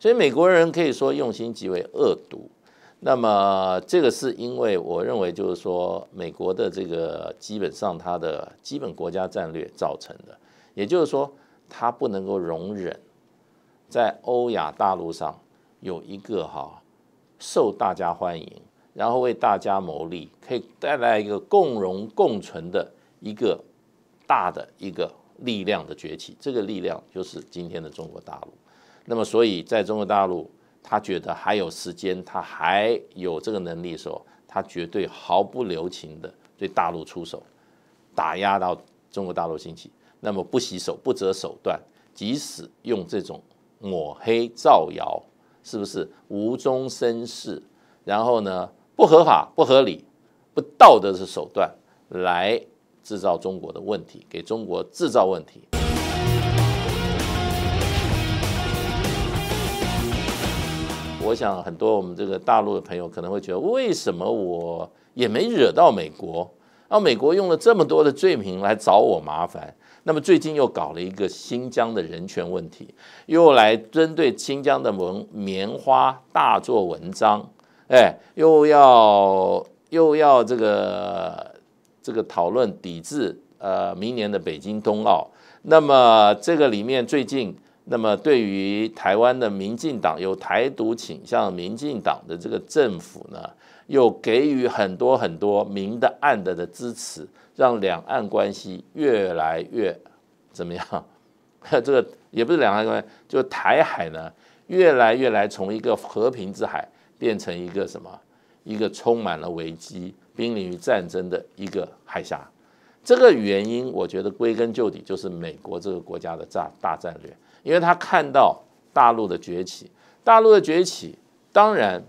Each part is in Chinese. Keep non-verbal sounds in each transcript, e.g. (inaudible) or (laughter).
所以美国人可以说用心极为恶毒，那么这个是因为我认为就是说美国的这个基本上它的基本国家战略造成的，也就是说它不能够容忍在欧亚大陆上有一个哈受大家欢迎，然后为大家谋利，可以带来一个共荣共存的一个大的一个力量的崛起，这个力量就是今天的中国大陆。那么，所以在中国大陆，他觉得还有时间，他还有这个能力的时候，他绝对毫不留情的对大陆出手，打压到中国大陆兴起。那么不洗手，不择手段，即使用这种抹黑、造谣，是不是无中生事，然后呢不合法、不合理、不道德的手段来制造中国的问题，给中国制造问题。我想很多我们这个大陆的朋友可能会觉得，为什么我也没惹到美国，那美国用了这么多的罪名来找我麻烦？那么最近又搞了一个新疆的人权问题，又来针对新疆的棉棉花大做文章，哎，又要又要这个这个讨论抵制呃明年的北京冬奥，那么这个里面最近。那么，对于台湾的民进党有台独倾向，民进党的这个政府呢，又给予很多很多明的暗的的支持，让两岸关系越来越怎么样？(laughs) 这个也不是两岸关系，就台海呢，越来越来从一个和平之海，变成一个什么？一个充满了危机、濒临于战争的一个海峡。这个原因，我觉得归根究底就是美国这个国家的大大战略。因为他看到大陆的崛起，大陆的崛起，当然，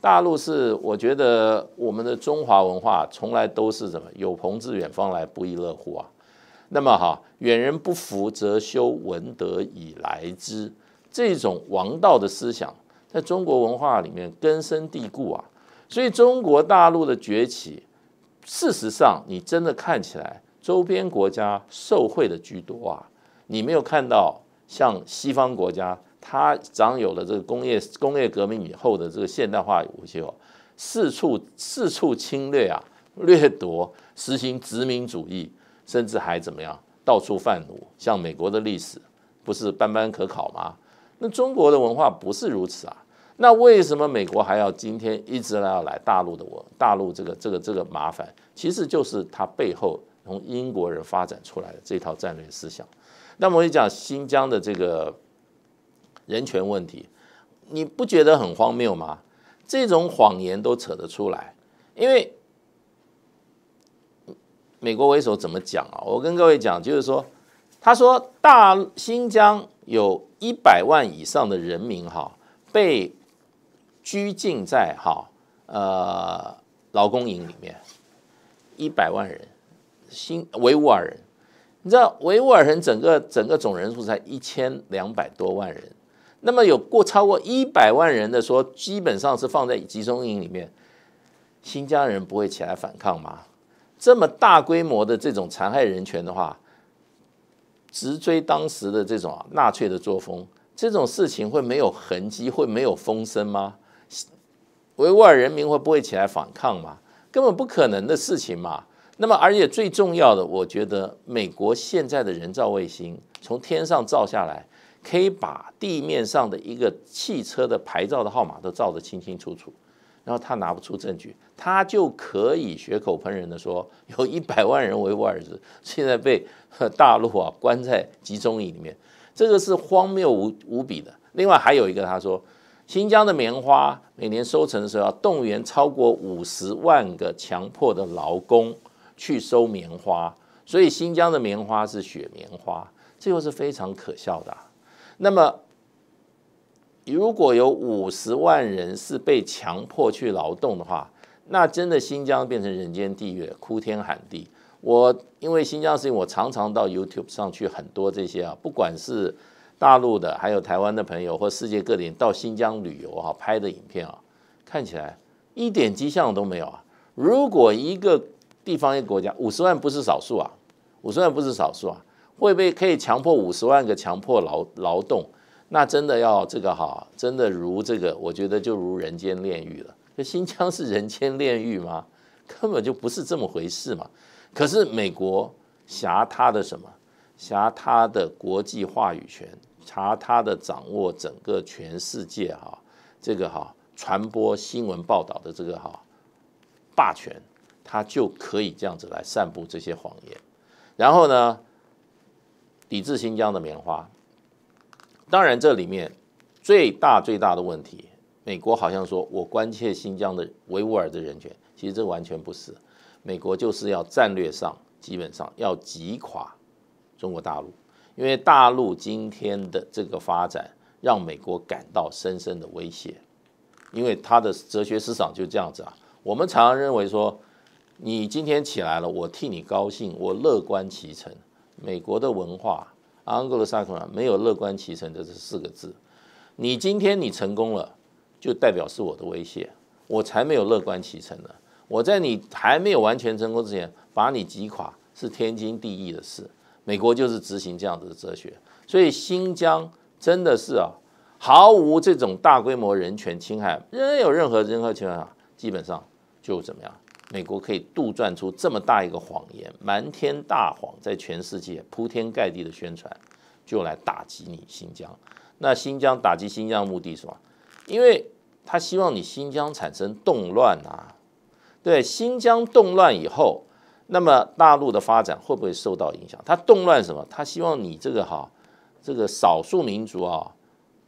大陆是我觉得我们的中华文化从来都是什么，有朋自远方来，不亦乐乎啊。那么哈，远人不服，则修文德以来之，这种王道的思想，在中国文化里面根深蒂固啊。所以中国大陆的崛起，事实上你真的看起来，周边国家受惠的居多啊，你没有看到。像西方国家，它掌有了这个工业工业革命以后的这个现代化武器哦，四处四处侵略啊，掠夺，实行殖民主义，甚至还怎么样，到处贩奴。像美国的历史不是斑斑可考吗？那中国的文化不是如此啊？那为什么美国还要今天一直要来大陆的我，大陆这个这个这个麻烦，其实就是它背后从英国人发展出来的这套战略思想。那么我就讲新疆的这个人权问题，你不觉得很荒谬吗？这种谎言都扯得出来，因为美国为首怎么讲啊？我跟各位讲，就是说，他说大新疆有一百万以上的人民哈被拘禁在哈呃劳工营里面，一百万人，新维吾尔人。你知道维吾尔人整个整个总人数才一千两百多万人，那么有过超过一百万人的说，基本上是放在集中营里面。新疆人不会起来反抗吗？这么大规模的这种残害人权的话，直追当时的这种纳粹的作风，这种事情会没有痕迹，会没有风声吗？维吾尔人民会不会起来反抗吗？根本不可能的事情嘛。那么，而且最重要的，我觉得美国现在的人造卫星从天上照下来，可以把地面上的一个汽车的牌照的号码都照得清清楚楚。然后他拿不出证据，他就可以血口喷人的说 (laughs) 有一百万人维吾尔族现在被大陆啊关在集中营里面，这个是荒谬无无比的。另外还有一个，他说新疆的棉花每年收成的时候要动员超过五十万个强迫的劳工。去收棉花，所以新疆的棉花是雪棉花，这又是非常可笑的。那么，如果有五十万人是被强迫去劳动的话，那真的新疆变成人间地狱，哭天喊地。我因为新疆事情，我常常到 YouTube 上去很多这些啊，不管是大陆的，还有台湾的朋友，或世界各地到新疆旅游啊拍的影片啊，看起来一点迹象都没有啊。如果一个地方一个国家五十万不是少数啊，五十万不是少数啊，会不会可以强迫五十万个强迫劳劳动？那真的要这个哈，真的如这个，我觉得就如人间炼狱了。新疆是人间炼狱吗？根本就不是这么回事嘛。可是美国挟它的什么？挟它的国际话语权，挟它的掌握整个全世界哈，这个哈传播新闻报道的这个哈霸权。他就可以这样子来散布这些谎言，然后呢，抵制新疆的棉花。当然，这里面最大最大的问题，美国好像说我关切新疆的维吾尔的人权，其实这完全不是，美国就是要战略上基本上要击垮中国大陆，因为大陆今天的这个发展让美国感到深深的威胁，因为他的哲学思想就这样子啊，我们常常认为说。你今天起来了，我替你高兴，我乐观其成。美国的文化，Anglo-Saxon 没有乐观其成的这四个字。你今天你成功了，就代表是我的威胁，我才没有乐观其成呢。我在你还没有完全成功之前，把你击垮是天经地义的事。美国就是执行这样子的哲学，所以新疆真的是啊，毫无这种大规模人权侵害，仍有任何任何情况，基本上就怎么样？美国可以杜撰出这么大一个谎言，瞒天大谎，在全世界铺天盖地的宣传，就来打击你新疆。那新疆打击新疆目的是什么？因为他希望你新疆产生动乱啊。对，新疆动乱以后，那么大陆的发展会不会受到影响？他动乱什么？他希望你这个哈，这个少数民族啊，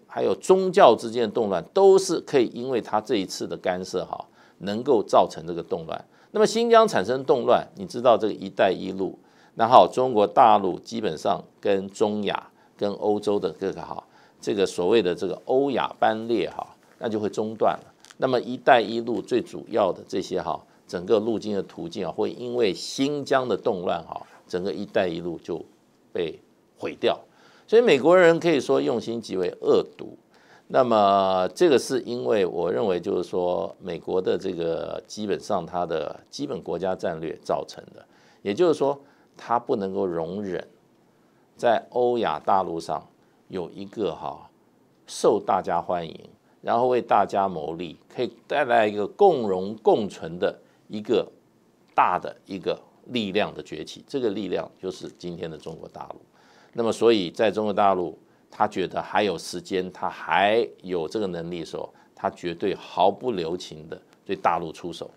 还有宗教之间的动乱，都是可以因为他这一次的干涉哈，能够造成这个动乱。那么新疆产生动乱，你知道这个“一带一路”，那好，中国大陆基本上跟中亚、跟欧洲的各个哈，这个所谓的这个欧亚班列哈，那就会中断了。那么“一带一路”最主要的这些哈，整个路径的途径啊，会因为新疆的动乱哈，整个“一带一路”就被毁掉。所以美国人可以说用心极为恶毒。那么，这个是因为我认为，就是说，美国的这个基本上它的基本国家战略造成的，也就是说，它不能够容忍在欧亚大陆上有一个哈受大家欢迎，然后为大家谋利，可以带来一个共荣共存的一个大的一个力量的崛起，这个力量就是今天的中国大陆。那么，所以在中国大陆。他觉得还有时间，他还有这个能力的时候，他绝对毫不留情的对大陆出手，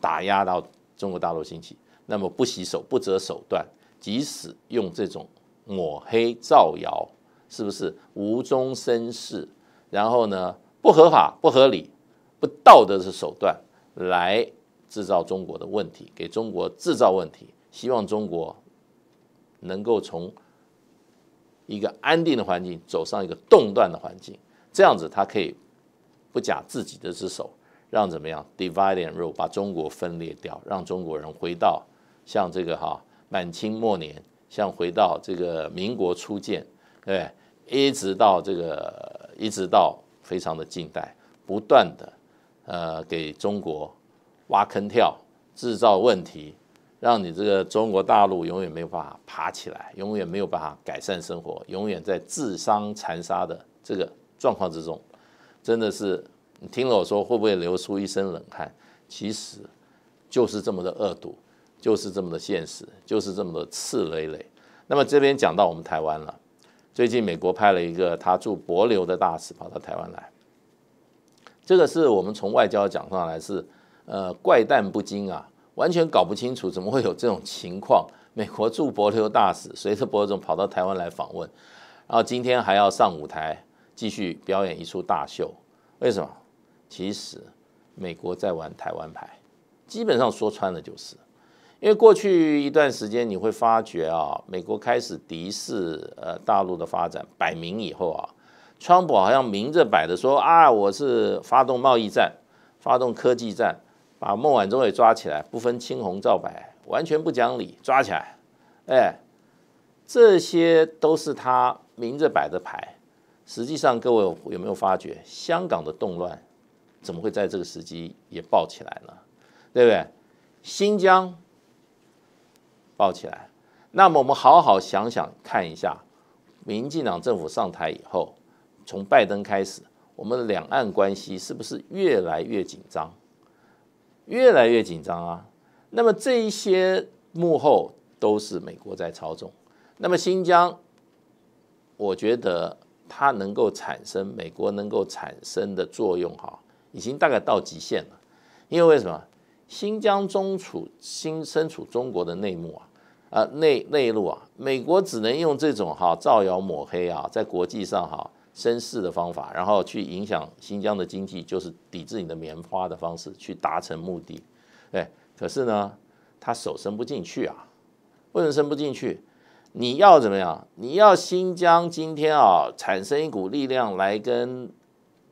打压到中国大陆兴起，那么不洗手不择手段，即使用这种抹黑造谣，是不是无中生事？然后呢，不合法、不合理、不道德的手段来制造中国的问题，给中国制造问题，希望中国能够从。一个安定的环境，走上一个动乱的环境，这样子，他可以不假自己的之手，让怎么样 divide and rule，把中国分裂掉，让中国人回到像这个哈满清末年，像回到这个民国初建，对，一直到这个一直到非常的近代，不断的呃给中国挖坑跳，制造问题。让你这个中国大陆永远没有办法爬起来，永远没有办法改善生活，永远在自伤残杀的这个状况之中，真的是你听了我说会不会流出一身冷汗？其实就是这么的恶毒，就是这么的现实，就是这么的刺累累。那么这边讲到我们台湾了，最近美国派了一个他驻博留的大使跑到台湾来，这个是我们从外交讲上来是呃怪诞不经啊。完全搞不清楚怎么会有这种情况。(laughs) 美国驻伯琉大使随着伯总跑到台湾来访问，然后今天还要上舞台继续表演一出大秀。为什么？其实美国在玩台湾牌，基本上说穿了就是，因为过去一段时间你会发觉啊，美国开始敌视呃大陆的发展，摆明以后啊，川普好像明着摆的说啊，我是发动贸易战，发动科技战。把孟晚舟也抓起来，不分青红皂白，完全不讲理，抓起来，哎，这些都是他明着摆的牌。实际上，各位有没有发觉，香港的动乱怎么会在这个时机也爆起来呢？对不对？新疆爆起来，那么我们好好想想看一下，民进党政府上台以后，从拜登开始，我们的两岸关系是不是越来越紧张？越来越紧张啊！那么这一些幕后都是美国在操纵。那么新疆，我觉得它能够产生美国能够产生的作用哈，已经大概到极限了。因为为什么新疆中处新身处中国的内幕啊啊内内陆啊，美国只能用这种哈造谣抹黑啊，在国际上哈。绅士的方法，然后去影响新疆的经济，就是抵制你的棉花的方式去达成目的。诶，可是呢，他手伸不进去啊？为什么伸不进去？你要怎么样？你要新疆今天啊产生一股力量来跟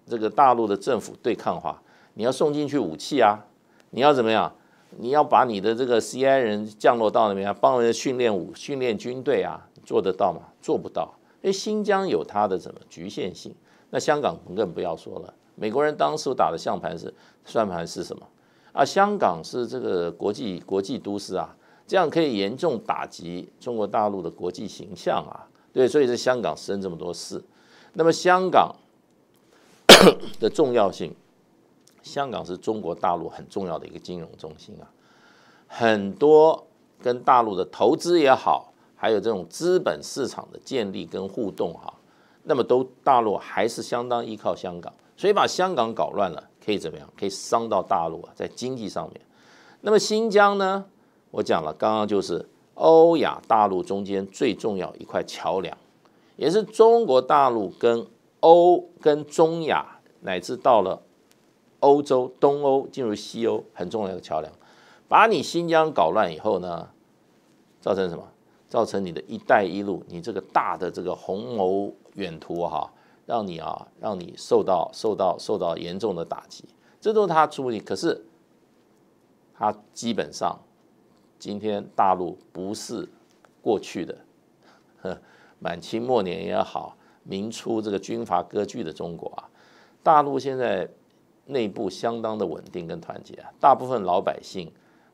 这个大陆的政府对抗话，你要送进去武器啊？你要怎么样？你要把你的这个 C.I 人降落到那边，帮人训练武、训练军队啊？做得到吗？做不到。因为新疆有它的什么局限性，那香港更不要说了。美国人当时打的算盘是算盘是什么啊？香港是这个国际国际都市啊，这样可以严重打击中国大陆的国际形象啊。对，所以在香港生这么多事。那么香港 (coughs) 的重要性，香港是中国大陆很重要的一个金融中心啊，很多跟大陆的投资也好。还有这种资本市场的建立跟互动哈，那么都大陆还是相当依靠香港，所以把香港搞乱了，可以怎么样？可以伤到大陆啊，在经济上面。那么新疆呢，我讲了，刚刚就是欧亚大陆中间最重要一块桥梁，也是中国大陆跟欧跟中亚乃至到了欧洲东欧进入西欧很重要的桥梁。把你新疆搞乱以后呢，造成什么？造成你的一带一路，你这个大的这个鸿谋远图哈，让你啊，让你受到受到受到严重的打击，这都是他出力。可是他基本上，今天大陆不是过去的 (laughs) 满清末年也好，明初这个军阀割据的中国啊，大陆现在内部相当的稳定跟团结啊，大部分老百姓。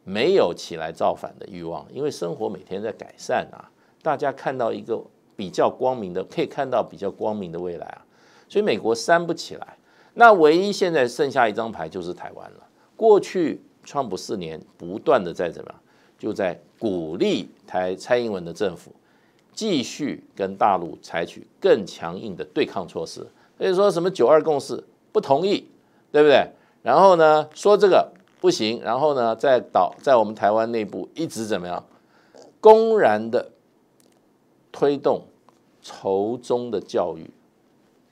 没有起来造反的欲望，因为生活每天在改善啊，大家看到一个比较光明的，可以看到比较光明的未来啊，所以美国煽不起来。那唯一现在剩下一张牌就是台湾了。过去川普四年不断的在怎么样，就在鼓励台蔡英文的政府继续跟大陆采取更强硬的对抗措施，所以说什么九二共识不同意，对不对？然后呢，说这个。不行，然后呢，在岛在我们台湾内部一直怎么样，公然的推动仇中的教育、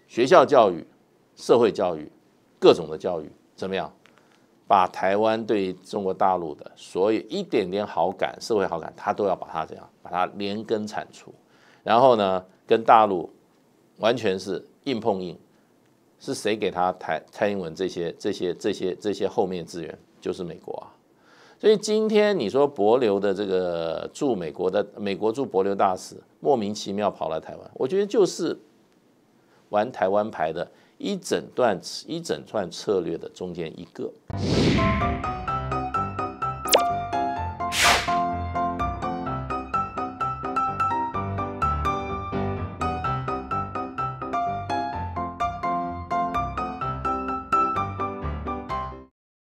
学校教育、社会教育、各种的教育，怎么样？把台湾对中国大陆的所有一点点好感、社会好感，他都要把它怎样，把它连根铲除。然后呢，跟大陆完全是硬碰硬。是谁给他台蔡英文这些这些这些这些后面资源？就是美国啊，所以今天你说博流的这个驻美国的美国驻博流大使莫名其妙跑来台湾，我觉得就是玩台湾牌的一整段一整串策略的中间一个。